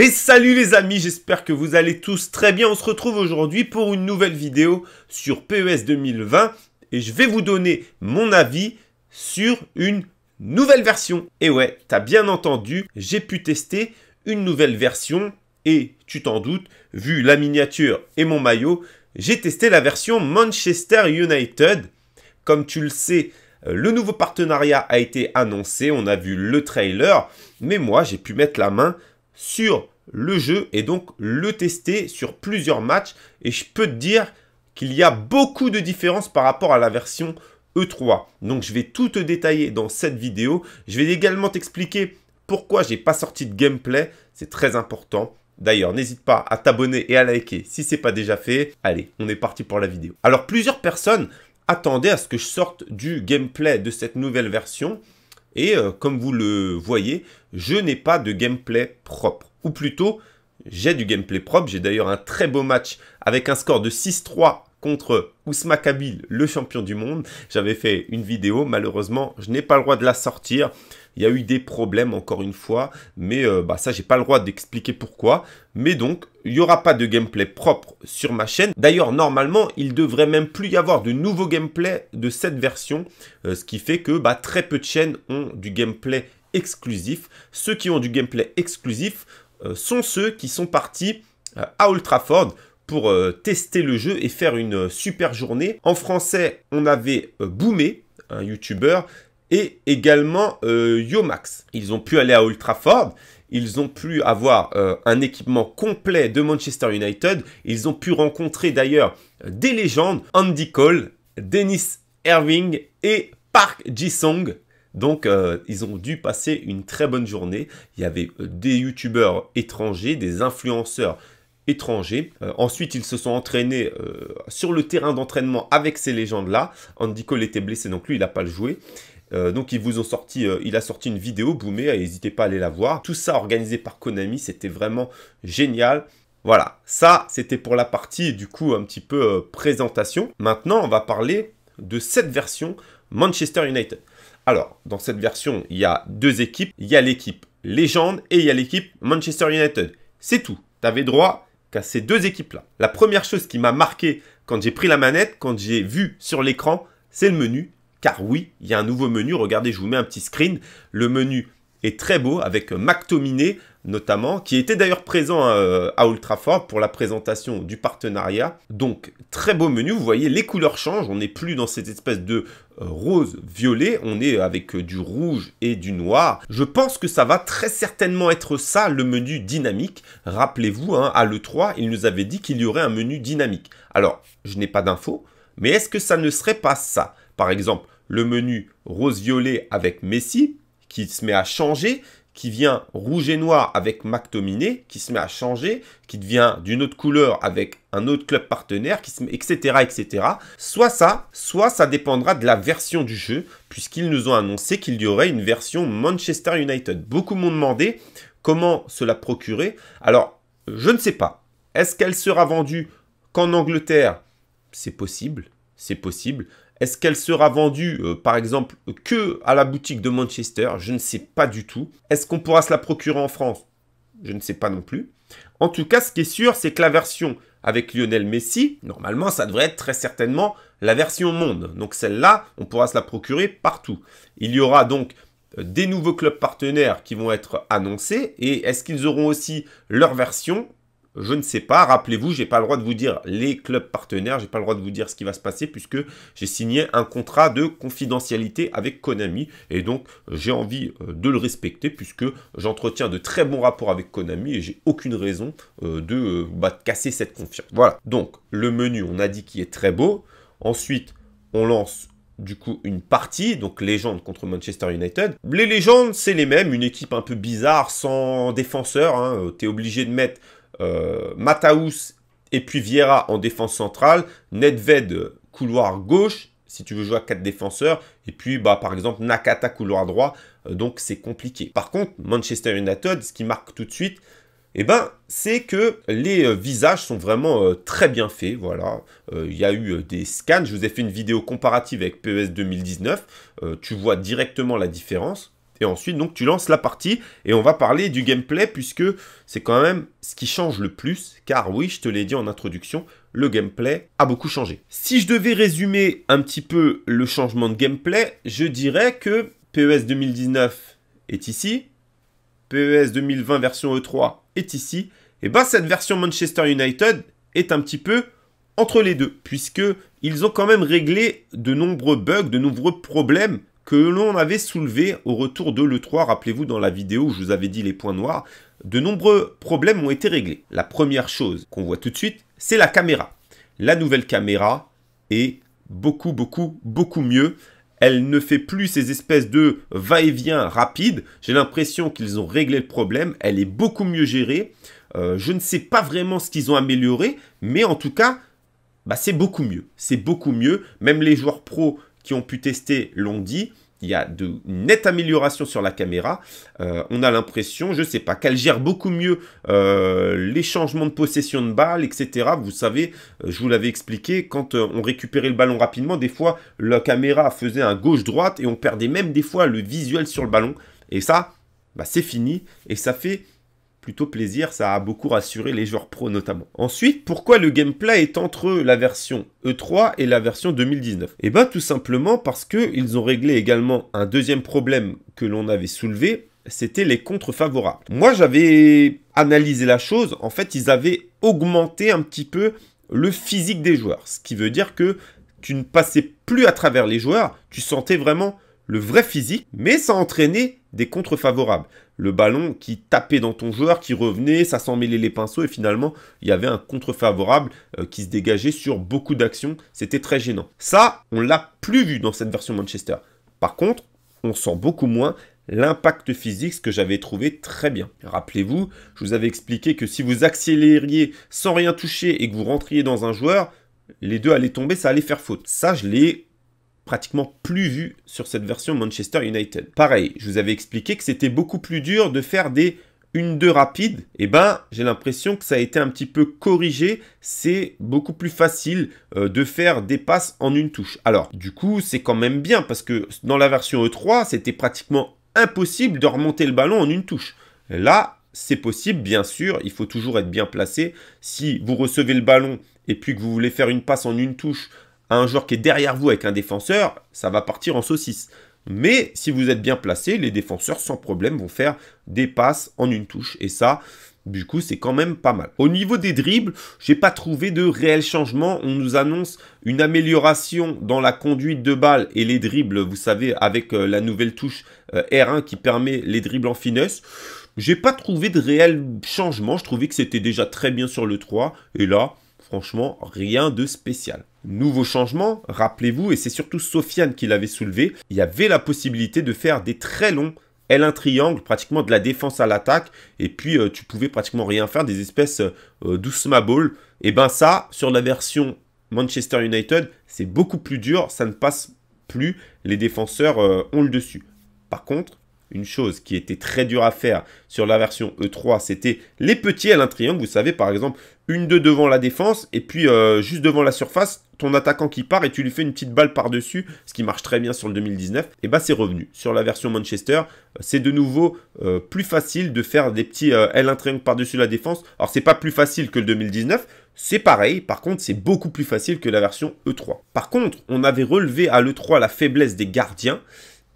Et salut les amis, j'espère que vous allez tous très bien. On se retrouve aujourd'hui pour une nouvelle vidéo sur PES 2020 et je vais vous donner mon avis sur une nouvelle version. Et ouais, t'as bien entendu, j'ai pu tester une nouvelle version et tu t'en doutes, vu la miniature et mon maillot, j'ai testé la version Manchester United. Comme tu le sais, euh, le nouveau partenariat a été annoncé, on a vu le trailer, mais moi j'ai pu mettre la main sur le jeu et donc le tester sur plusieurs matchs. Et je peux te dire qu'il y a beaucoup de différences par rapport à la version E3. Donc je vais tout te détailler dans cette vidéo. Je vais également t'expliquer pourquoi j'ai pas sorti de gameplay. C'est très important. D'ailleurs, n'hésite pas à t'abonner et à liker si ce n'est pas déjà fait. Allez, on est parti pour la vidéo. Alors plusieurs personnes attendaient à ce que je sorte du gameplay de cette nouvelle version. Et euh, comme vous le voyez, je n'ai pas de gameplay propre. Ou plutôt, j'ai du gameplay propre. J'ai d'ailleurs un très beau match avec un score de 6-3 contre Ousma Kabil, le champion du monde. J'avais fait une vidéo, malheureusement, je n'ai pas le droit de la sortir. Il y a eu des problèmes, encore une fois, mais euh, bah, ça, j'ai pas le droit d'expliquer pourquoi. Mais donc, il n'y aura pas de gameplay propre sur ma chaîne. D'ailleurs, normalement, il devrait même plus y avoir de nouveaux gameplay de cette version, euh, ce qui fait que bah, très peu de chaînes ont du gameplay exclusif. Ceux qui ont du gameplay exclusif euh, sont ceux qui sont partis à Ultraford pour tester le jeu et faire une super journée. En français, on avait Boomé, un youtubeur, et également euh, Yomax. Ils ont pu aller à Ultraford. ils ont pu avoir euh, un équipement complet de Manchester United, ils ont pu rencontrer d'ailleurs des légendes, Andy Cole, Dennis Irving et Park ji Donc euh, ils ont dû passer une très bonne journée. Il y avait des youtubeurs étrangers, des influenceurs étrangers. ensuite, ils se sont entraînés sur le terrain d'entraînement avec ces légendes-là. Andy Cole était blessé, donc lui, il n'a pas le joué. Euh, donc ils vous ont sorti, euh, il a sorti une vidéo, Boomé, n'hésitez pas à aller la voir. Tout ça organisé par Konami, c'était vraiment génial. Voilà, ça c'était pour la partie du coup un petit peu euh, présentation. Maintenant on va parler de cette version Manchester United. Alors dans cette version il y a deux équipes, il y a l'équipe légende et il y a l'équipe Manchester United. C'est tout, t'avais droit qu'à ces deux équipes-là. La première chose qui m'a marqué quand j'ai pris la manette, quand j'ai vu sur l'écran, c'est le menu car oui, il y a un nouveau menu, regardez, je vous mets un petit screen. Le menu est très beau avec McTominay notamment, qui était d'ailleurs présent euh, à Ultrafort pour la présentation du partenariat. Donc très beau menu, vous voyez les couleurs changent, on n'est plus dans cette espèce de euh, rose violet, on est avec euh, du rouge et du noir. Je pense que ça va très certainement être ça le menu dynamique. Rappelez-vous, hein, à l'E3, il nous avait dit qu'il y aurait un menu dynamique. Alors, je n'ai pas d'infos, mais est-ce que ça ne serait pas ça par exemple, le menu rose-violet avec Messi, qui se met à changer, qui vient rouge et noir avec McTominay, qui se met à changer, qui devient d'une autre couleur avec un autre club partenaire, qui se met, etc., etc. Soit ça, soit ça dépendra de la version du jeu, puisqu'ils nous ont annoncé qu'il y aurait une version Manchester United. Beaucoup m'ont demandé comment cela procurer. Alors, je ne sais pas. Est-ce qu'elle sera vendue qu'en Angleterre C'est possible, c'est possible. Est-ce qu'elle sera vendue, euh, par exemple, que à la boutique de Manchester Je ne sais pas du tout. Est-ce qu'on pourra se la procurer en France Je ne sais pas non plus. En tout cas, ce qui est sûr, c'est que la version avec Lionel Messi, normalement, ça devrait être très certainement la version monde. Donc celle-là, on pourra se la procurer partout. Il y aura donc euh, des nouveaux clubs partenaires qui vont être annoncés et est-ce qu'ils auront aussi leur version je ne sais pas. Rappelez-vous, je n'ai pas le droit de vous dire les clubs partenaires, je n'ai pas le droit de vous dire ce qui va se passer puisque j'ai signé un contrat de confidentialité avec Konami et donc j'ai envie euh, de le respecter puisque j'entretiens de très bons rapports avec Konami et j'ai aucune raison euh, euh, bah, de, casser cette confiance. Voilà. Donc le menu, on a dit qu'il est très beau. Ensuite, on lance du coup une partie, donc légende contre Manchester United. Les légendes, c'est les mêmes, une équipe un peu bizarre, sans défenseur, hein. tu es obligé de mettre euh, Mataus et puis Vieira en défense centrale, Nedved couloir gauche, si tu veux jouer à 4 défenseurs, et puis bah, par exemple Nakata couloir droit, euh, donc c'est compliqué. Par contre, Manchester United, ce qui marque tout de suite, eh ben, c'est que les euh, visages sont vraiment euh, très bien faits. Voilà, il y a eu des scans. Je vous ai fait une vidéo comparative avec PES 2019. tu vois directement la différence. Et ensuite, donc, tu lances la partie et on va parler du gameplay puisque c'est quand même ce qui change le plus. Car oui, je te l'ai dit en introduction, le gameplay a beaucoup changé. Si je devais résumer un petit peu le changement de gameplay, je dirais que PES 2019 est ici, PES 2020 version E3 est ici, et bien, ben, cette version Manchester United est un petit peu entre les deux, puisque ils ont quand même réglé de nombreux bugs, de nombreux problèmes que l'on avait soulevé au retour de l'E3, rappelez-vous dans la vidéo où je vous avais dit les points noirs, de nombreux problèmes ont été réglés. La première chose qu'on voit tout de suite, c'est la caméra. La nouvelle caméra est beaucoup, beaucoup, beaucoup mieux. Elle ne fait plus ces espèces de va-et-vient rapides. J'ai l'impression qu'ils ont réglé le problème. Elle est beaucoup mieux gérée. Euh, je ne sais pas vraiment ce qu'ils ont amélioré, mais en tout cas, bah, c'est beaucoup mieux. C'est beaucoup mieux. Même les joueurs pro ont pu tester l'ont dit. Il y a de nettes améliorations sur la caméra. Euh, on a l'impression, je sais pas, qu'elle gère beaucoup mieux euh, les changements de possession de balle, etc. Vous savez, euh, je vous l'avais expliqué, quand on récupérait le ballon rapidement, des fois, la caméra faisait un gauche-droite et on perdait même des fois le visuel sur le ballon. Et ça, bah, c'est fini. Et ça fait plutôt plaisir, ça a beaucoup rassuré les joueurs pro notamment. Ensuite, pourquoi le gameplay est entre la version E3 et la version 2019 Eh bien tout simplement parce qu'ils ont réglé également un deuxième problème que l'on avait soulevé, c'était les contres favorables. Moi j'avais analysé la chose, en fait ils avaient augmenté un petit peu le physique des joueurs, ce qui veut dire que tu ne passais plus à travers les joueurs, tu sentais vraiment le vrai physique, mais ça entraînait des contre-favorables. Le ballon qui tapait dans ton joueur, qui revenait, ça s'en mêlait les pinceaux et finalement il y avait un contre-favorable euh, qui se dégageait sur beaucoup d'actions. C'était très gênant. Ça, on l'a plus vu dans cette version Manchester. Par contre, on sent beaucoup moins l'impact physique, ce que j'avais trouvé très bien. Rappelez-vous, je vous avais expliqué que si vous accélériez sans rien toucher et que vous rentriez dans un joueur, les deux allaient tomber, ça allait faire faute. Ça, je l'ai pratiquement plus vu sur cette version Manchester United. Pareil, je vous avais expliqué que c'était beaucoup plus dur de faire des une deux rapides. et eh ben j'ai l'impression que ça a été un petit peu corrigé. C'est beaucoup plus facile euh, de faire des passes en une touche. Alors du coup c'est quand même bien parce que dans la version E3 c'était pratiquement impossible de remonter le ballon en une touche. Là c'est possible bien sûr, il faut toujours être bien placé. Si vous recevez le ballon et puis que vous voulez faire une passe en une touche un joueur qui est derrière vous avec un défenseur, ça va partir en saucisse. Mais si vous êtes bien placé, les défenseurs sans problème vont faire des passes en une touche. Et ça, du coup, c'est quand même pas mal. Au niveau des dribbles, je n'ai pas trouvé de réel changement. On nous annonce une amélioration dans la conduite de balle et les dribbles, vous savez, avec euh, la nouvelle touche euh, R1 qui permet les dribbles en finesse. J'ai pas trouvé de réel changement. Je trouvais que c'était déjà très bien sur le 3. Et là, Franchement, rien de spécial. Nouveau changement, rappelez-vous, et c'est surtout Sofiane qui l'avait soulevé, il y avait la possibilité de faire des très longs L1 triangle, pratiquement de la défense à l'attaque, et puis euh, tu pouvais pratiquement rien faire, des espèces euh, d'Ousma Ball. Et eh ben ça, sur la version Manchester United, c'est beaucoup plus dur, ça ne passe plus, les défenseurs euh, ont le dessus. Par contre, une chose qui était très dure à faire sur la version E3, c'était les petits L1 triangle. Vous savez, par exemple, une, deux devant la défense, et puis euh, juste devant la surface, ton attaquant qui part et tu lui fais une petite balle par-dessus, ce qui marche très bien sur le 2019, et bah c'est revenu. Sur la version Manchester, euh, c'est de nouveau euh, plus facile de faire des petits L1 par-dessus la défense. Alors c'est pas plus facile que le 2019, c'est pareil, par contre c'est beaucoup plus facile que la version E3. Par contre, on avait relevé à l'E3 la faiblesse des gardiens,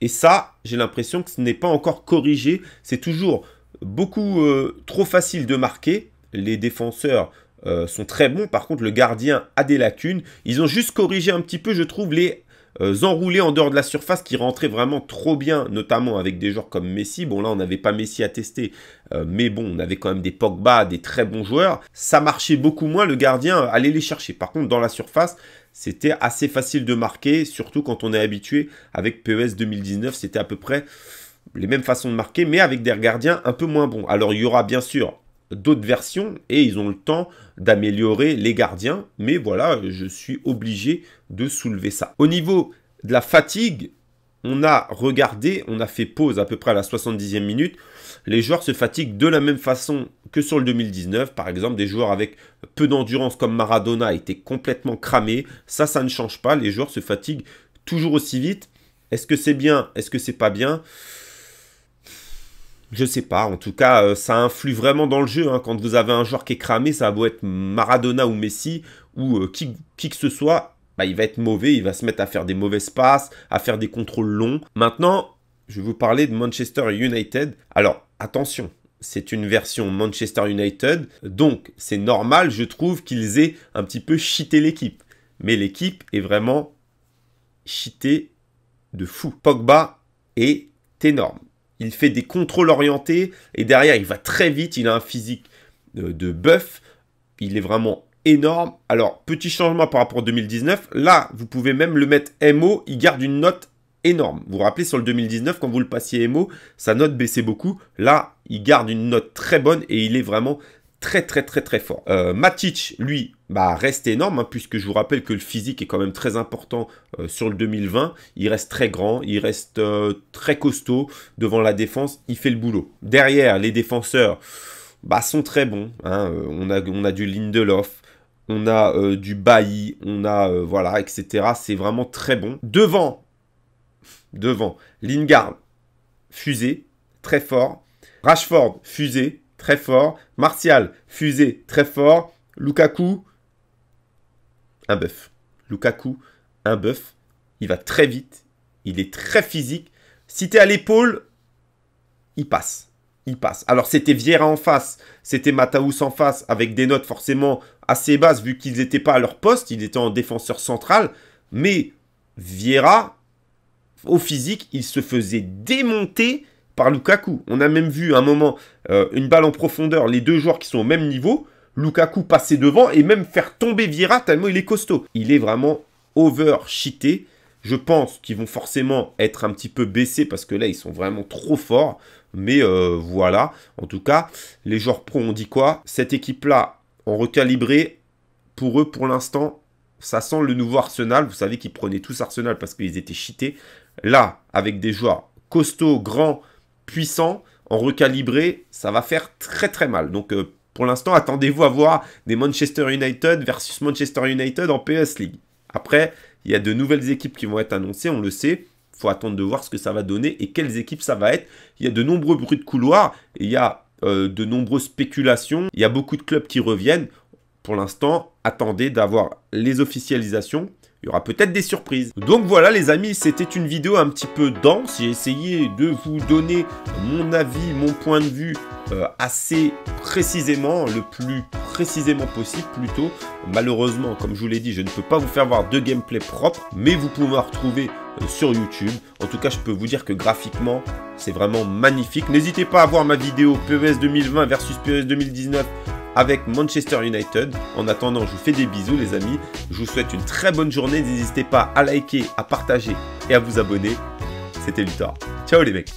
et ça, j'ai l'impression que ce n'est pas encore corrigé. C'est toujours beaucoup euh, trop facile de marquer. Les défenseurs euh, sont très bons. Par contre, le gardien a des lacunes. Ils ont juste corrigé un petit peu, je trouve, les euh, enroulés en dehors de la surface qui rentrait vraiment trop bien, notamment avec des joueurs comme Messi. Bon là on n'avait pas Messi à tester, euh, mais bon on avait quand même des Pogba, des très bons joueurs. Ça marchait beaucoup moins, le gardien allait les chercher. Par contre dans la surface, c'était assez facile de marquer, surtout quand on est habitué avec PES 2019, c'était à peu près les mêmes façons de marquer, mais avec des gardiens un peu moins bons. Alors il y aura bien sûr d'autres versions et ils ont le temps d'améliorer les gardiens. Mais voilà, je suis obligé de soulever ça. Au niveau de la fatigue, on a regardé, on a fait pause à peu près à la 70e minute. Les joueurs se fatiguent de la même façon que sur le 2019. Par exemple, des joueurs avec peu d'endurance comme Maradona étaient complètement cramés. Ça, ça ne change pas. Les joueurs se fatiguent toujours aussi vite. Est-ce que c'est bien Est-ce que c'est pas bien je sais pas, en tout cas, euh, ça influe vraiment dans le jeu. Hein. Quand vous avez un joueur qui est cramé, ça va être Maradona ou Messi ou euh, qui, que ce soit, bah, il va être mauvais, il va se mettre à faire des mauvaises passes, à faire des contrôles longs. Maintenant, je vais vous parler de Manchester United. Alors, attention, c'est une version Manchester United, donc c'est normal, je trouve, qu'ils aient un petit peu cheaté l'équipe. Mais l'équipe est vraiment cheatée de fou. Pogba est énorme il fait des contrôles orientés et derrière il va très vite, il a un physique de, bœuf, il est vraiment énorme. Alors petit changement par rapport à 2019, là vous pouvez même le mettre MO, il garde une note énorme. Vous vous rappelez sur le 2019 quand vous le passiez MO, sa note baissait beaucoup, là il garde une note très bonne et il est vraiment très très très très fort. Euh, Matic, lui, bah, reste énorme, hein, puisque je vous rappelle que le physique est quand même très important euh, sur le 2020. Il reste très grand, il reste euh, très costaud devant la défense, il fait le boulot. Derrière, les défenseurs bah, sont très bons. Hein, euh, on, a, du Lindelof, on a du Bailly, on a, voilà, etc. C'est vraiment très bon. Devant, devant, Lingard, fusée, très fort. Rashford, fusée, très fort. Martial, fusée, très fort. Lukaku, un bœuf. Lukaku, un bœuf. Il va très vite. Il est très physique. Si t'es à l'épaule, il passe. Il passe. Alors c'était Vieira en face, c'était Mataus en face, avec des notes forcément assez basses vu qu'ils n'étaient pas à leur poste, ils étaient en défenseur central. Mais Vieira, au physique, il se faisait démonter par Lukaku. On a même vu un moment euh, une balle en profondeur, les deux joueurs qui sont au même niveau, Lukaku passer devant et même faire tomber Vieira tellement il est costaud. Il est vraiment over cheaté. Je pense qu'ils vont forcément être un petit peu baissés parce que là, ils sont vraiment trop forts. Mais euh, voilà, en tout cas, les joueurs pro ont dit quoi Cette équipe-là, en recalibré, pour eux, pour l'instant, ça sent le nouveau Arsenal. Vous savez qu'ils prenaient tous Arsenal parce qu'ils étaient cheatés. Là, avec des joueurs costauds, grands, puissants, en recalibré, ça va faire très très mal. Donc euh, pour l'instant, attendez-vous à voir des Manchester United versus Manchester United en PS League. Après, il y a de nouvelles équipes qui vont être annoncées, on le sait. Il faut attendre de voir ce que ça va donner et quelles équipes ça va être. Il y a de nombreux bruits de couloir, il y a euh, de nombreuses spéculations, il y a beaucoup de clubs qui reviennent. Pour l'instant, attendez d'avoir les officialisations il y aura peut-être des surprises. Donc voilà les amis, c'était une vidéo un petit peu dense. J'ai essayé de vous donner mon avis, mon point de vue euh, assez assez précisément, le plus précisément possible plutôt. Malheureusement, comme je vous l'ai dit, je ne peux pas vous faire voir de gameplay propre, mais vous pouvez me retrouver euh, sur YouTube. En tout cas, je peux vous dire que graphiquement, c'est vraiment magnifique. N'hésitez pas à voir ma vidéo PES 2020 versus PES 2019 avec Manchester United. En attendant, je vous fais des bisous les amis. Je vous souhaite une très bonne journée. N'hésitez pas à liker, à partager et à vous abonner. C'était Luthor. Ciao les mecs.